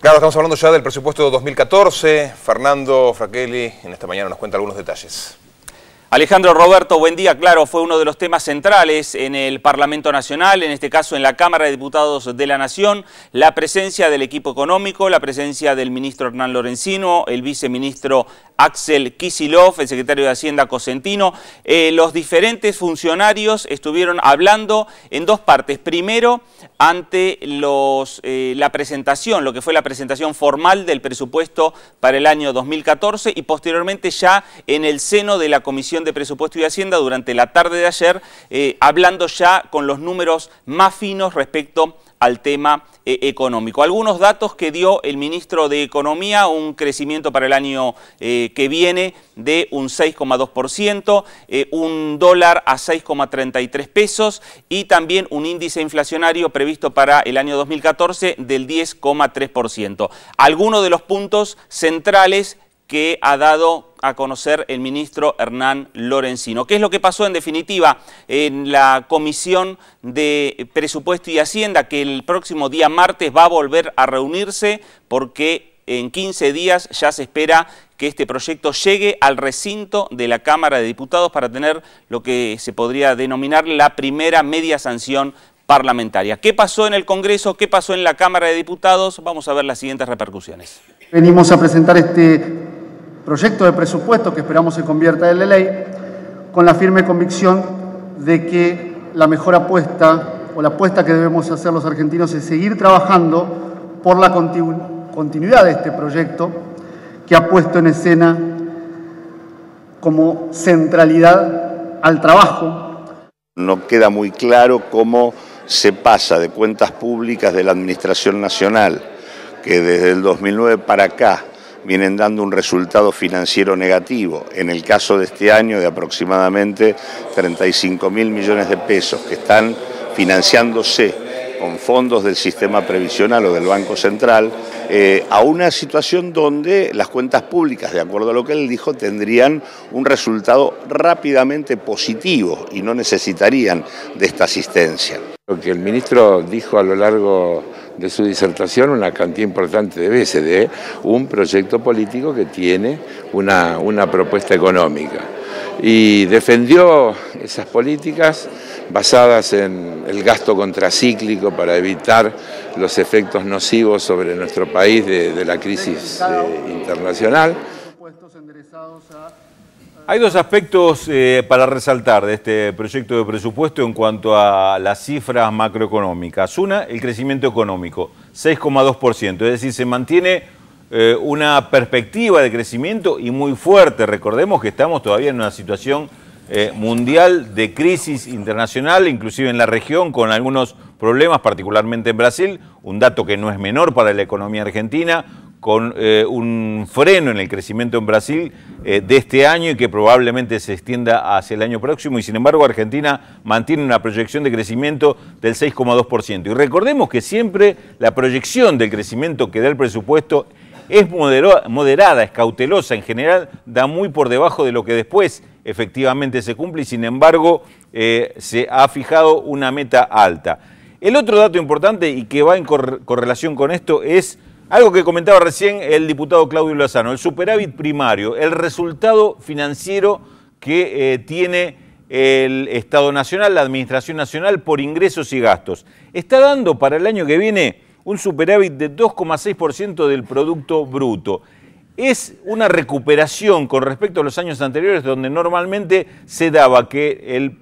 Claro, estamos hablando ya del presupuesto de 2014. Fernando Fraquelli en esta mañana nos cuenta algunos detalles. Alejandro Roberto, buen día. Claro, fue uno de los temas centrales en el Parlamento Nacional, en este caso en la Cámara de Diputados de la Nación, la presencia del equipo económico, la presencia del ministro Hernán Lorenzino, el viceministro Axel Kisilov, el secretario de Hacienda Cosentino. Eh, los diferentes funcionarios estuvieron hablando en dos partes. Primero, ante eh, la presentación, lo que fue la presentación formal del presupuesto para el año 2014 y posteriormente ya en el seno de la Comisión de Presupuesto y Hacienda durante la tarde de ayer, eh, hablando ya con los números más finos respecto al tema eh, económico. Algunos datos que dio el ministro de Economía, un crecimiento para el año eh, que viene de un 6,2%, un dólar a 6,33 pesos y también un índice inflacionario previsto para el año 2014 del 10,3%. Algunos de los puntos centrales que ha dado a conocer el ministro Hernán Lorenzino. ¿Qué es lo que pasó en definitiva en la Comisión de Presupuesto y Hacienda que el próximo día martes va a volver a reunirse porque en 15 días ya se espera que este proyecto llegue al recinto de la Cámara de Diputados para tener lo que se podría denominar la primera media sanción parlamentaria. ¿Qué pasó en el Congreso? ¿Qué pasó en la Cámara de Diputados? Vamos a ver las siguientes repercusiones. Venimos a presentar este proyecto de presupuesto que esperamos se convierta en la ley, con la firme convicción de que la mejor apuesta o la apuesta que debemos hacer los argentinos es seguir trabajando por la continuidad de este proyecto que ha puesto en escena como centralidad al trabajo. No queda muy claro cómo se pasa de cuentas públicas de la Administración Nacional, que desde el 2009 para acá vienen dando un resultado financiero negativo, en el caso de este año de aproximadamente 35 mil millones de pesos que están financiándose con fondos del sistema previsional o del Banco Central, eh, a una situación donde las cuentas públicas, de acuerdo a lo que él dijo, tendrían un resultado rápidamente positivo y no necesitarían de esta asistencia. Lo que el ministro dijo a lo largo de su disertación una cantidad importante de veces de un proyecto político que tiene una, una propuesta económica. Y defendió esas políticas basadas en el gasto contracíclico para evitar los efectos nocivos sobre nuestro país de, la crisis eh, internacional. Hay dos aspectos eh, para resaltar de este proyecto de presupuesto en cuanto a las cifras macroeconómicas. Una, el crecimiento económico, 6,2%, es decir, se mantiene eh, una perspectiva de crecimiento y muy fuerte. Recordemos que estamos todavía en una situación eh, mundial de crisis internacional, inclusive en la región, con algunos problemas, particularmente en Brasil, un dato que no es menor para la economía argentina, con eh, un freno en el crecimiento en Brasil eh, de este año y que probablemente se extienda hacia el año próximo. Y sin embargo, Argentina mantiene una proyección de crecimiento del 6,2%. Y recordemos que siempre la proyección del crecimiento que da el presupuesto es moderada, es cautelosa, en general da muy por debajo de lo que después efectivamente se cumple y sin embargo eh, se ha fijado una meta alta. El otro dato importante y que va en correlación con esto es algo que comentaba recién el diputado Claudio Lazano, el superávit primario, el resultado financiero que eh, tiene el Estado Nacional, la Administración Nacional por ingresos y gastos. Está dando para el año que viene un superávit de 2,6% del Producto Bruto. Es una recuperación con respecto a los años anteriores donde normalmente se daba que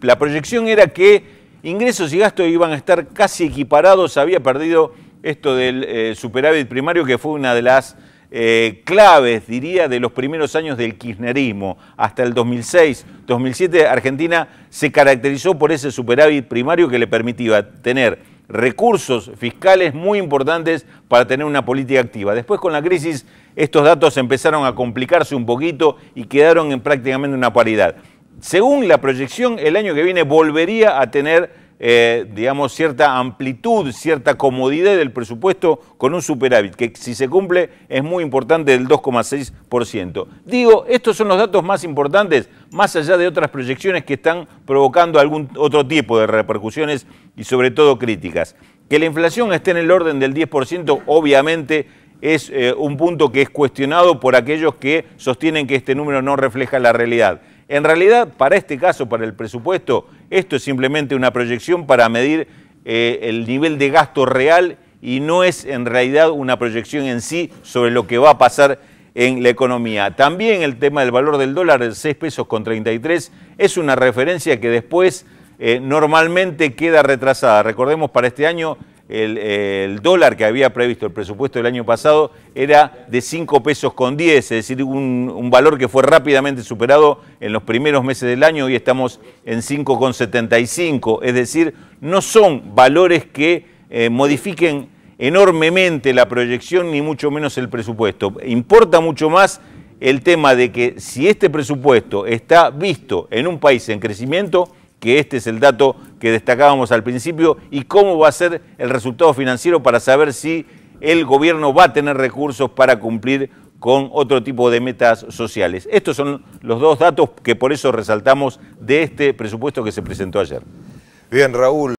la proyección era que ingresos y gastos iban a estar casi equiparados, había perdido esto del eh, superávit primario que fue una de las eh, claves, diría, de los primeros años del kirchnerismo. Hasta el 2006-2007 Argentina se caracterizó por ese superávit primario que le permitía tener recursos fiscales muy importantes para tener una política activa. Después con la crisis estos datos empezaron a complicarse un poquito y quedaron en prácticamente una paridad. Según la proyección, el año que viene volvería a tener eh, digamos, cierta amplitud, cierta comodidad del presupuesto con un superávit, que si se cumple es muy importante del 2,6%. Digo, estos son los datos más importantes, más allá de otras proyecciones que están provocando algún otro tipo de repercusiones y sobre todo críticas. Que la inflación esté en el orden del 10%, obviamente es eh, un punto que es cuestionado por aquellos que sostienen que este número no refleja la realidad. En realidad, para este caso, para el presupuesto, esto es simplemente una proyección para medir eh, el nivel de gasto real y no es en realidad una proyección en sí sobre lo que va a pasar en la economía. También el tema del valor del dólar, 6 pesos con 33, es una referencia que después eh, normalmente queda retrasada. Recordemos para este año el, dólar que había previsto el presupuesto del año pasado era de 5 pesos con 10, es decir, un, valor que fue rápidamente superado en los primeros meses del año, y estamos en con 5,75, es decir, no son valores que eh, modifiquen enormemente la proyección ni mucho menos el presupuesto. Importa mucho más el tema de que si este presupuesto está visto en un país en crecimiento, que este es el dato que destacábamos al principio y cómo va a ser el resultado financiero para saber si el gobierno va a tener recursos para cumplir con otro tipo de metas sociales. Estos son los dos datos que por eso resaltamos de este presupuesto que se presentó ayer. Bien, Raúl.